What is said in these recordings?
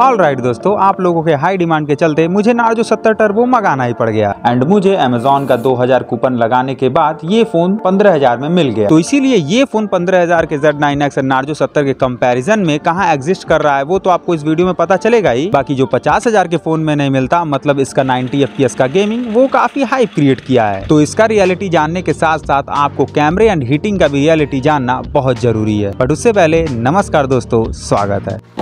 all right दोस्तों आप लोगों के हाई डिमांड के चलते मुझे नार्जो सत्तर टर्बो मंगाना ही पड़ गया एंड मुझे अमेजोन का दो हजार कूपन लगाने के बाद ये फोन पंद्रह हजार में मिल गया तो इसीलिए ये फोन पंद्रह हजार के जेड नाइन एक्स नार्जो 70 के कंपैरिजन में कहाँ एग्जिस्ट कर रहा है वो तो आपको इस वीडियो में पता चलेगा ही बाकी जो पचास हजार के फोन में नहीं मिलता मतलब इसका नाइनटी एफ का गेमिंग वो काफी हाई क्रिएट किया है तो इसका रियलिटी जानने के साथ साथ आपको कैमरे एंड हीटिंग का भी रियलिटी जानना बहुत जरूरी है बट उससे पहले नमस्कार दोस्तों स्वागत है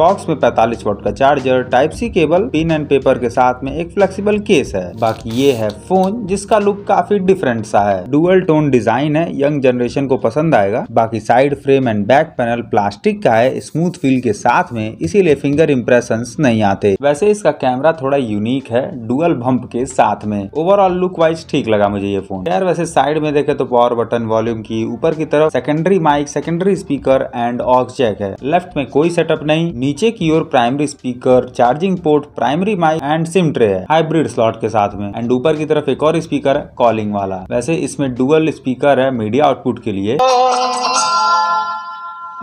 बॉक्स में 45 वोट का charger type C cable pin and paper के साथ में एक फ्लेक्सिबल केस है बाकी ये है फोन जिसका लुक काफी डिफरेंट सा है डुअल टोन डिजाइन है यंग जनरेशन को पसंद आएगा बाकी side frame and back panel plastic का है स्मूथ फील के साथ में इसीलिए फिंगर इम्प्रेशन नहीं आते वैसे इसका कैमरा थोड़ा यूनिक है डुअल भम्प के साथ में ओवरऑल लुक वाइज ठीक लगा मुझे ये फोन यार वैसे साइड में देखे तो पावर बटन वॉल्यूम की ऊपर की तरफ secondary mic secondary speaker and aux jack है लेफ्ट में कोई सेटअप नहीं नीचे की ओर primary speaker charging port primary mic and SIM tray है हाइब्रिड स्लॉट के साथ में एंड ऊपर की तरफ एक और स्पीकर है कॉलिंग वाला वैसे इसमें डुअल स्पीकर है मीडिया आउटपुट के लिए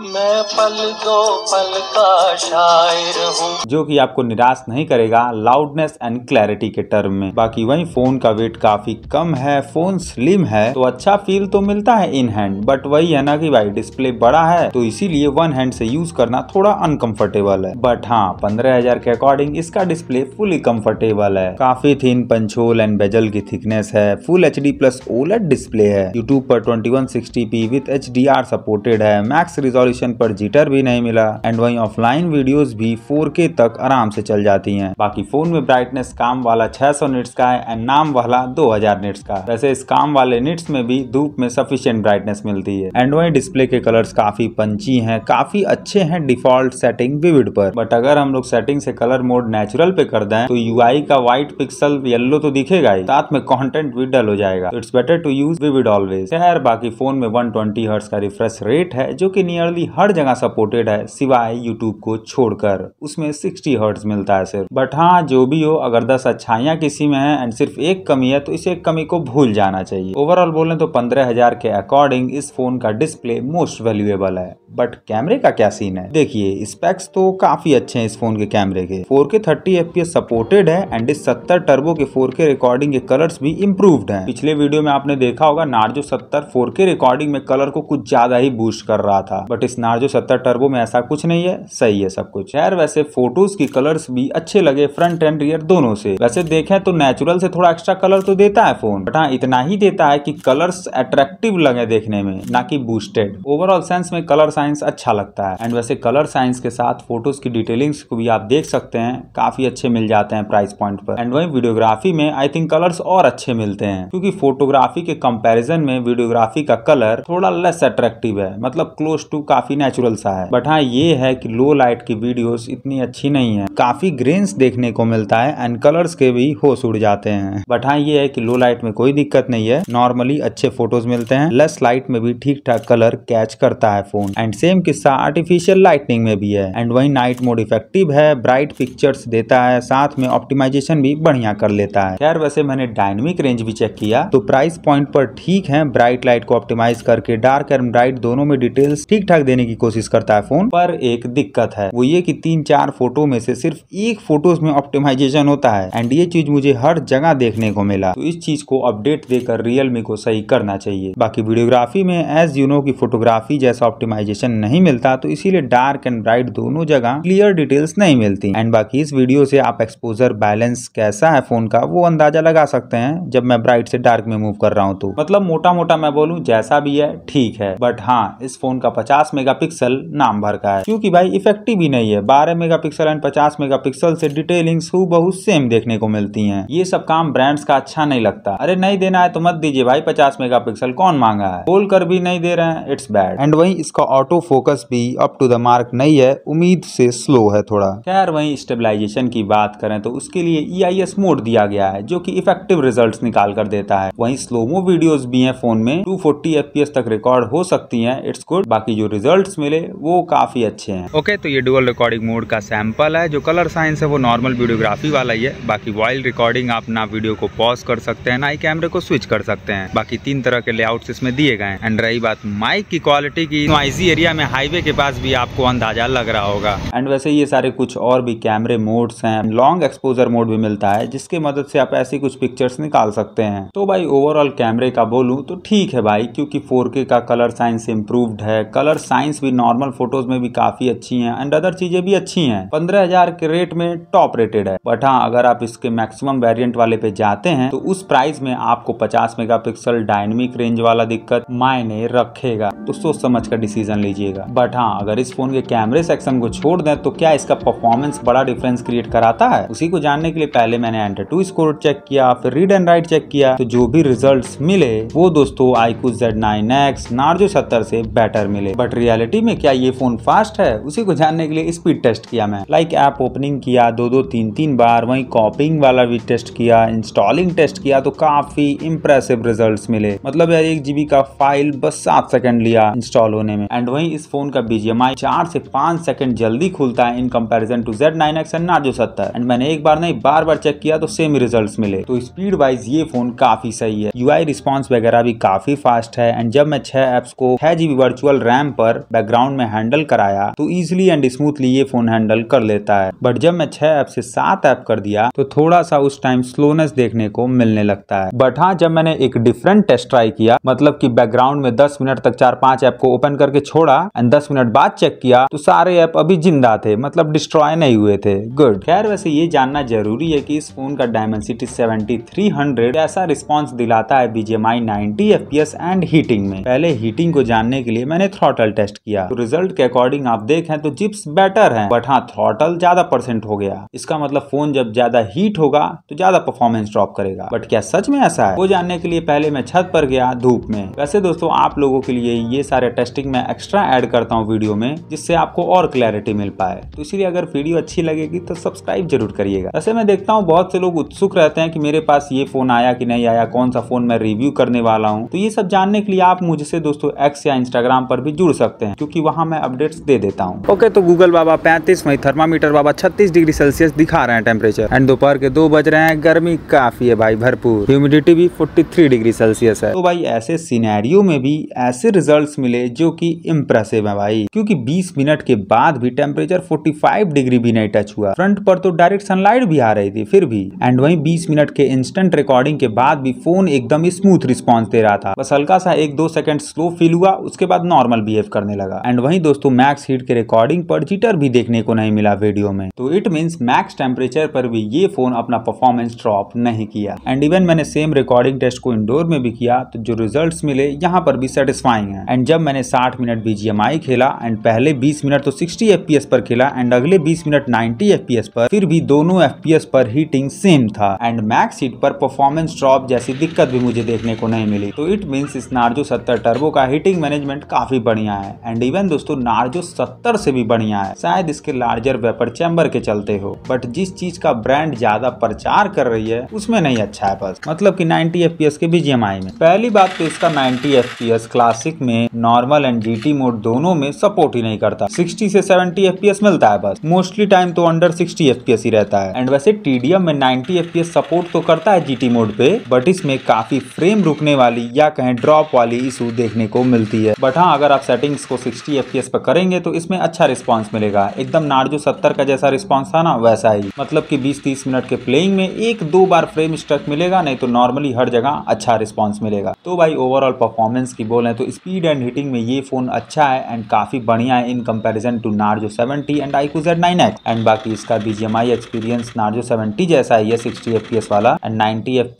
मैं पल दो पल का शायर हूँ जो कि आपको निराश नहीं करेगा लाउडनेस एंड क्लैरिटी के टर्म में बाकी वही फोन का वेट काफी कम है फोन स्लिम है तो अच्छा फील तो मिलता है इन हैंड बट वही है ना कि भाई डिस्प्ले बड़ा है तो इसीलिए वन हैंड से यूज करना थोड़ा अनकंफर्टेबल है बट हाँ पंद्रह हजार के अकॉर्डिंग इसका डिस्प्ले फुली कम्फर्टेबल है काफी थिन पंचोल एंड बेजल की थिकनेस है full H D plus OLED display है यूट्यूब पर twenty one sixty p with H D R supported है मैक्स रिजोल्व रेजोल्यूशन पर जीटर भी नहीं मिला एंड वहीं ऑफलाइन वीडियोस भी 4K तक आराम से चल जाती हैं बाकी फोन में ब्राइटनेस काम वाला 600 निट्स का है एंड नाम वाला 2000 निट्स का वैसे इस काम वाले निट्स में भी धूप में सफिशियंट ब्राइटनेस मिलती है एंड वहीं डिस्प्ले के कलर्स काफी पंची है काफी अच्छे है डिफॉल्ट सेटिंग विविड पर बट अगर हम लोग सेटिंग से कलर मोड नेचुरल पे कर दें तो यू का व्हाइट पिक्सल येल्लो तो दिखेगा ही साथ में कॉन्टेंट भी डल हो जाएगा it's better to use vivid always बाकी फोन में 120 हर्ट्स का रिफ्रेश रेट है जो कि नियरली एक्चुअली हर जगह सपोर्टेड है सिवाय यूट्यूब को छोड़कर उसमें सिक्सटी हर्ट्स मिलता है सिर्फ बट हाँ जो भी हो अगर दस अच्छाइयाँ किसी में है एंड सिर्फ एक कमी है तो इस एक कमी को भूल जाना चाहिए ओवरऑल बोले तो पंद्रह हजार के अकॉर्डिंग इस फोन का डिस्प्ले मोस्ट वैल्यूएबल है बट कैमरे का क्या सीन है देखिए स्पेक्स तो काफी अच्छे हैं इस फोन के कैमरे के four K thirty F supported है एंड इस सत्तर टर्बो के फोर के रिकॉर्डिंग के कलर्स भी इम्प्रूव्ड हैं पिछले वीडियो में आपने देखा होगा नार्जो सत्तर फोर के रिकॉर्डिंग में कलर को कुछ ज्यादा ही बूस्ट कर रहा था बट स्नार्जो सत्तर टर्बो में ऐसा कुछ नहीं है सही है सब कुछ यार वैसे फोटोज की कलर्स भी अच्छे लगे फ्रंट एंड रियर दोनों से वैसे देखें तो नेचुरल से थोड़ा एक्स्ट्रा कलर तो देता है फोन बट हाँ इतना ही देता है कि कलर्स अट्रैक्टिव लगे देखने में ना कि बूस्टेड ओवरऑल सेंस में कलर साइंस अच्छा लगता है एंड वैसे कलर साइंस के साथ फोटोज की डिटेलिंग्स को भी आप देख सकते हैं काफी अच्छे मिल जाते हैं प्राइस पॉइंट पर एंड वही वीडियोग्राफी में आई थिंक कलर्स और अच्छे मिलते हैं क्योंकि फोटोग्राफी के कंपेरिजन में वीडियोग्राफी का कलर थोड़ा लेस अट्रैक्टिव है मतलब क्लोज टू का काफी नेचुरल सा है बट हाँ ये है कि लो लाइट की वीडियोस इतनी अच्छी नहीं है काफी ग्रेन्स देखने को मिलता है एंड कलर्स के भी होश उड़ जाते हैं बट हाँ ये है कि लो लाइट में कोई दिक्कत नहीं है नॉर्मली अच्छे फोटोज मिलते हैं लेस लाइट में भी ठीक ठाक कलर कैच करता है फोन एंड सेम किस्सा आर्टिफिशियल लाइटनिंग में भी है एंड वही नाइट मोड इफेक्टिव है ब्राइट पिक्चर्स देता है साथ में ऑप्टिमाइजेशन भी बढ़िया कर लेता है खैर वैसे मैंने डायनेमिक रेंज भी चेक किया तो प्राइस पॉइंट पर ठीक है ब्राइट लाइट को ऑप्टिमाइज करके डार्क एंड ब्राइट दोनों में डिटेल्स ठीक ठाक देने की कोशिश करता है फोन पर एक दिक्कत है वो ये कि तीन चार फोटो में से सिर्फ एक फोटो में ऑप्टिमाइजेशन होता है एंड ये चीज मुझे हर जगह देखने को मिला तो इस चीज को अपडेट देकर रियलमी को सही करना चाहिए बाकी वीडियोग्राफी में एज यू नो की फोटोग्राफी जैसा ऑप्टिमाइजेशन नहीं मिलता तो इसीलिए डार्क एंड ब्राइट दोनों जगह क्लियर डिटेल्स नहीं मिलती एंड बाकी इस वीडियो से आप एक्सपोजर बैलेंस कैसा है फोन का वो अंदाजा लगा सकते हैं जब मैं ब्राइट से डार्क में मूव कर रहा हूँ तो मतलब मोटा मोटा मैं बोलूँ जैसा भी है ठीक है बट हाँ इस फोन का पचास 50 मेगापिक्सल नाम भर का है क्योंकि भाई इफेक्टिव ही नहीं है बारह मेगापिक्सल एंड पचास मेगापिक्सल से डिटेलिंग बहुत सेम देखने को मिलती हैं ये सब काम ब्रांड्स का अच्छा नहीं लगता अरे नहीं देना है तो मत दीजिए भाई 50 मेगापिक्सल कौन मांगा है बोल कर भी नहीं दे रहे हैं इट्स बैड एंड वही इसका ऑटो फोकस भी अप टू द मार्क नहीं है उम्मीद से स्लो है थोड़ा खैर वही स्टेबलाइजेशन की बात करें तो उसके लिए ई e मोड दिया गया है जो की इफेक्टिव रिजल्ट निकाल कर देता है वही स्लोमो वीडियोज भी है फोन में टू फोर्टी तक रिकॉर्ड हो सकती है इट्स गुड बाकी जो रिजल्ट्स मिले वो काफ़ी अच्छे हैं ओके तो ये डुअल रिकॉर्डिंग मोड का सैंपल है जो कलर साइंस है वो नॉर्मल वीडियोग्राफी वाला ही है बाकी वाइल्ड रिकॉर्डिंग आप ना वीडियो को पॉज कर सकते हैं ना ही कैमरे को स्विच कर सकते हैं बाकी तीन तरह के लेआउट इसमें दिए गए हैं एंड रही बात माइक की क्वालिटी की नॉइजी तो एरिया में हाईवे के पास भी आपको अंदाजा लग रहा होगा एंड वैसे ये सारे कुछ और भी कैमरे मोड्स हैं लॉन्ग एक्सपोजर मोड भी मिलता है जिसके मदद से आप ऐसी कुछ पिक्चर्स निकाल सकते हैं तो भाई ओवरऑल कैमरे का बोलूं तो ठीक है भाई क्योंकि 4K का कलर साइंस इम्प्रूव्ड है कलर्स साइंस भी नॉर्मल फोटोज में भी काफी अच्छी हैं एंड अदर चीजें भी अच्छी हैं पंद्रह हजार के रेट में टॉप रेटेड है बट हाँ अगर आप इसके मैक्सिमम वेरियंट वाले पे जाते हैं तो उस प्राइस में आपको पचास मेगापिक्सल डायनेमिक रेंज वाला दिक्कत मायने रखेगा तो सोच समझ कर डिसीजन लीजिएगा बट हाँ अगर इस फोन के कैमरे सेक्शन को छोड़ दें तो क्या इसका परफॉर्मेंस बड़ा डिफरेंस क्रिएट कराता है उसी को जानने के लिए पहले मैंने एंटर टू स्कोर चेक किया फिर रीड एंड राइट चेक किया तो जो भी रिजल्ट मिले वो दोस्तों iQOO Z nine X Narzo सत्तर से बेटर मिले बट रियलिटी में क्या ये फोन फास्ट है उसी को जानने के लिए स्पीड टेस्ट किया मैं लाइक ऐप ओपनिंग किया दो दो तीन तीन बार वही कॉपिंग वाला भी टेस्ट किया इंस्टॉलिंग टेस्ट किया तो काफी इम्प्रेसिव रिजल्ट मिले मतलब यार एक जीबी का फाइल बस सात सेकंड लिया इंस्टॉल होने में एंड वही इस फोन का बीजीएमआई चार से पांच सेकंड जल्दी खुलता है in comparison to Z nine X and Narzo सत्तर एंड मैंने एक बार नहीं बार बार चेक किया तो सेम रिजल्ट मिले तो स्पीड वाइज ये फोन काफी सही है यू आई रिस्पॉन्स वगैरह भी काफी फास्ट है एंड जब मैं छह एप्स को छह जीबी वर्चुअल रैम पर पर बैकग्राउंड में हैंडल कराया तो इजिली एंड स्मूथली ये फोन हैंडल कर लेता है बट जब मैं छह ऐप से सात ऐप कर दिया तो थोड़ा सा उस टाइम स्लोनेस देखने को मिलने लगता है बट हाँ जब मैंने एक डिफरेंट टेस्ट ट्राई किया मतलब की बैकग्राउंड में दस मिनट तक चार पांच ऐप को ओपन करके छोड़ा एंड दस मिनट बाद चेक किया तो सारे ऐप अभी जिंदा थे मतलब डिस्ट्रॉय नहीं हुए थे गुड खैर वैसे ये जानना जरूरी है कि इस फोन का डायमेंसिटी हंड्रेड ऐसा रिस्पॉन्स दिलाता है बीजेएमआई 90 एफपीएस एंड हीटिंग में पहले हीटिंग को जानने के लिए मैंने थ्रॉटल टेस्ट किया तो रिजल्ट के अकॉर्डिंग आप देखें तो जिप्स बेटर है बट हाँ थ्रॉटल ज्यादा परसेंट हो गया इसका मतलब फोन जब ज्यादा हीट होगा तो ज्यादा परफॉर्मेंस ड्रॉप करेगा बट क्या सच में ऐसा है वो जानने के लिए पहले मैं छत पर गया धूप में वैसे दोस्तों आप लोगों के लिए ये सारे टेस्टिंग मैं एक्स्ट्रा एड करता हूँ वीडियो में जिससे आपको और क्लैरिटी मिल पाए तो इसलिए अगर वीडियो अच्छी लगेगी तो सब्सक्राइब जरूर करिएगा वैसे मैं देखता हूँ बहुत से लोग उत्सुक रहते हैं कि मेरे पास ये फोन आया कि नहीं आया कौन सा फोन मैं रिव्यू करने वाला हूँ तो ये सब जानने के लिए आप मुझसे दोस्तों एक्स या इंस्टाग्राम पर भी जुड़ सकते सकते हैं क्योंकि वहाँ मैं अपडेट्स दे देता हूँ ओके तो गूगल बाबा पैंतीस मई थर्मामीटर बाबा छत्तीस डिग्री सेल्सियस दिखा रहे हैं टेम्परेचर एंड दोपहर के दो बज रहे हैं गर्मी काफी है भाई भरपूर ह्यूमिडिटी भी फोर्टी डिग्री सेल्सियस है तो भाई ऐसे सीनेरियो में भी ऐसे रिजल्ट मिले जो की इम्प्रेसिव है भाई क्यूँकी बीस मिनट के बाद भी टेम्परेचर फोर्टी डिग्री भी नहीं टच हुआ फ्रंट पर तो डायरेक्ट सनलाइट भी आ रही थी फिर भी एंड वहीं 20 मिनट के इंस्टेंट रिकॉर्डिंग के बाद भी फोन एकदम स्मूथ रिस्पॉन्स दे रहा था बस हल्का सा एक दो सेकंड स्लो फील हुआ उसके बाद नॉर्मल बिहेव कर करने लगा एंड वहीं दोस्तों मैक्स हीट के रिकॉर्डिंग पर जीटर भी देखने को नहीं मिला वीडियो में तो इट मीन मैक्स टेम्परेचर पर भी ये फोन अपना परफॉर्मेंस ड्रॉप नहीं किया एंड इवन मैंने सेम रिकॉर्डिंग टेस्ट को इंडोर में भी किया तो जो रिजल्ट मिले यहाँ पर भी सेटिस्फाइंग है एंड जब मैंने साठ मिनट बीजीएमआई खेला एंड पहले बीस मिनट तो सिक्सटी एफ पर खेला एंड अगले बीस मिनट नाइन्टी एफ पर फिर भी दोनों एफ पर हीटिंग सेम था एंड मैक्स हीट पर परफॉर्मेंस ड्रॉप जैसी दिक्कत भी मुझे देखने को नहीं मिली तो इट मीन्स नार्जो सत्तर टर्बो का हीटिंग मैनेजमेंट काफी बढ़िया है है एंड इवन दोस्तों नार्जो सत्तर से भी बढ़िया है शायद इसके लार्जर वेपर चैम्बर के चलते हो बट जिस चीज का ब्रांड ज्यादा प्रचार कर रही है उसमें नहीं अच्छा है बस मतलब की नाइनटी एफ के बीजीएमआई में पहली बात तो इसका नाइनटी एफ क्लासिक में नॉर्मल एंड जी मोड दोनों में सपोर्ट ही नहीं करता सिक्सटी से सेवेंटी एफ मिलता है बस मोस्टली टाइम तो अंडर सिक्सटी एफ ही रहता है एंड वैसे टीडीएम में नाइनटी एफ सपोर्ट तो करता है जी मोड पे बट इसमें काफी फ्रेम रुकने वाली या कहें ड्रॉप वाली इशू देखने को मिलती है बट हाँ अगर आप सेटिंग सेटिंग्स को 60 एफ पर करेंगे तो इसमें अच्छा रिस्पांस मिलेगा एकदम नार्जो 70 का जैसा रिस्पांस था ना वैसा ही मतलब कि 20-30 मिनट के प्लेइंग में एक दो बार फ्रेम स्ट्रक मिलेगा नहीं तो नॉर्मली हर जगह अच्छा रिस्पांस मिलेगा तो भाई ओवरऑल परफॉर्मेंस की बोले तो स्पीड एंड हिटिंग में ये फोन अच्छा है एंड काफी बढ़िया है in comparison to Narzo seventy and iQOO Z nine and बाकी इसका बीजेमआई एक्सपीरियंस नार्जो सेवेंटी जैसा है सिक्सटी एफ वाला एंड नाइनटी एफ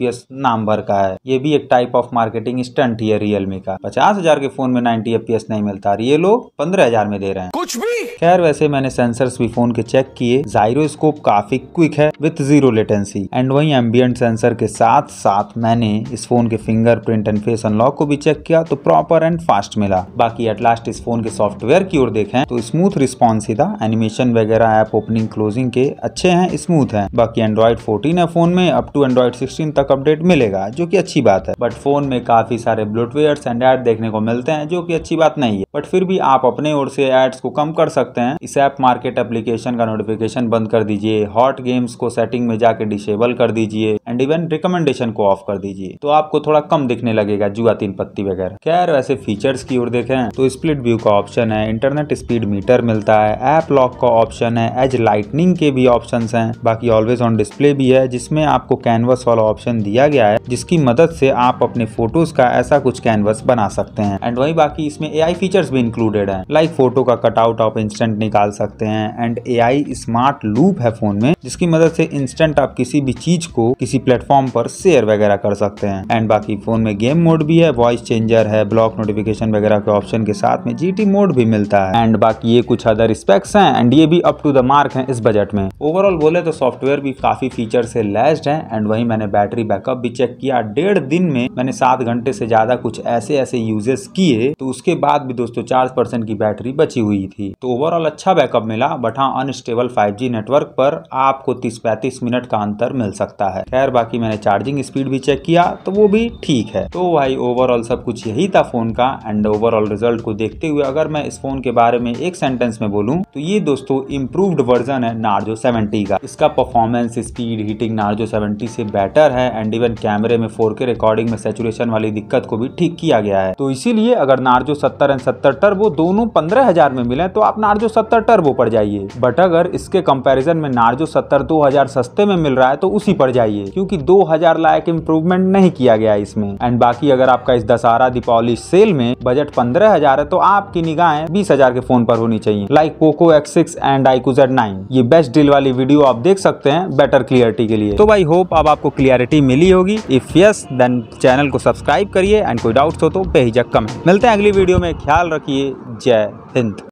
नाम भर का है ये भी एक टाइप ऑफ मार्केटिंग स्टंट ही है रियलमी का पचास के फोन में नाइनटी एफ नहीं मिलता मिलता और ये लोग पंद्रह हजार में दे रहे हैं कुछ भी खैर वैसे मैंने सेंसर्स भी फोन के चेक किए जायरोस्कोप काफी क्विक है विथ जीरो लेटेंसी एंड वही एम्बियंट सेंसर के साथ साथ मैंने इस फोन के fingerprint and face unlock को भी चेक किया तो प्रॉपर एंड फास्ट मिला बाकी एट लास्ट इस फोन के सॉफ्टवेयर की ओर देखें तो स्मूथ रिस्पॉन्स ही था एनिमेशन वगैरह ऐप ओपनिंग क्लोजिंग के अच्छे हैं स्मूथ हैं बाकी एंड्रॉइड 14 है फोन में अप टू एंड्रॉइड 16 तक अपडेट मिलेगा जो कि अच्छी बात है बट फोन में काफी सारे ब्लूटवेयर एंड एड देखने को मिलते हैं जो कि अच्छी बात नहीं है बट फिर भी आप अपने ओर से एड्स को कम कर सकते हैं इस ऐप मार्केट एप्लीकेशन का नोटिफिकेशन बंद कर दीजिए हॉट गेम्स को सेटिंग में जाके डिसेबल कर दीजिए एंड इवन रिकमेंडेशन को ऑफ कर दीजिए तो आपको थोड़ा कम दिखने लगेगा जुआ तीन पत्ती वगैरह खैर वैसे फीचर्स की ओर देखें तो स्प्लिट व्यू का ऑप्शन है इंटरनेट स्पीड मीटर मिलता है ऐप लॉक का ऑप्शन है एज लाइटनिंग के भी ऑप्शन है बाकी ऑलवेज ऑन डिस्प्ले भी है जिसमें आपको कैनवस वाला ऑप्शन दिया गया है जिसकी मदद से आप अपने फोटोज का ऐसा कुछ कैनवस बना सकते हैं एंड वही बाकी इसमें ए फीचर फीचर्स भी इंक्लूडेड है लाइक फोटो का कटआउट आप इंस्टेंट निकाल सकते हैं एंड ए स्मार्ट लूप है फोन में जिसकी मदद से इंस्टेंट आप किसी भी चीज को किसी प्लेटफॉर्म पर शेयर वगैरह कर सकते हैं एंड बाकी फोन में गेम मोड भी है वॉइस चेंजर है ब्लॉक नोटिफिकेशन वगैरह के ऑप्शन के साथ में जी मोड भी मिलता है एंड बाकी ये कुछ अदर स्पेक्स हैं एंड ये भी अप टू द मार्क है इस बजट में ओवरऑल बोले तो सॉफ्टवेयर भी काफी फीचर से लेस्ड है एंड वही मैंने बैटरी बैकअप भी चेक किया डेढ़ दिन में मैंने सात घंटे से ज्यादा कुछ ऐसे ऐसे यूजेस किए तो उसके बाद भी दो दोस्तों चार्ज परसेंट की बैटरी बची हुई थी तो ओवरऑल अच्छा बैकअप मिला बट हाँ अनस्टेबल 5G नेटवर्क पर आपको 30-35 मिनट का अंतर मिल सकता है खैर बाकी मैंने चार्जिंग स्पीड भी चेक किया तो वो भी ठीक है तो भाई ओवरऑल सब कुछ यही था फोन का एंड ओवरऑल रिजल्ट को देखते हुए अगर मैं इस फोन के बारे में एक सेंटेंस में बोलूँ तो ये दोस्तों इम्प्रूव्ड वर्जन है नार्जो सेवेंटी का इसका performance speed heating Narzo seventy से बेटर है एंड इवन कैमरे में फोर रिकॉर्डिंग में सेचुरेशन वाली दिक्कत को भी ठीक किया गया है तो इसीलिए अगर नार्जो सत्तर एंड सत्तर टर्बो दोनों पंद्रह हजार में मिले तो आप नार्जो सत्तर टर्बो पर जाइए बट अगर इसके कंपैरिजन में नार्जो सत्तर दो हजार सस्ते में मिल रहा है तो उसी पर जाइए क्योंकि दो हजार लायक इम्प्रूवमेंट नहीं किया गया इसमें एंड बाकी अगर आपका इस दशहरा दीपावली सेल में बजट पंद्रह हजार है तो आपकी निगाहें बीस हजार के फोन पर होनी चाहिए like Poco X six and iQOO Z nine ये बेस्ट डील वाली वीडियो आप देख सकते हैं बेटर क्लियरिटी के लिए तो भाई होप अब आपको क्लियरिटी मिली होगी इफ यस देन चैनल को सब्सक्राइब करिए एंड कोई डाउट्स हो तो बेहिजक कमेंट मिलते हैं अगली वीडियो में ख्याल ख्याल रखिए जय हिंद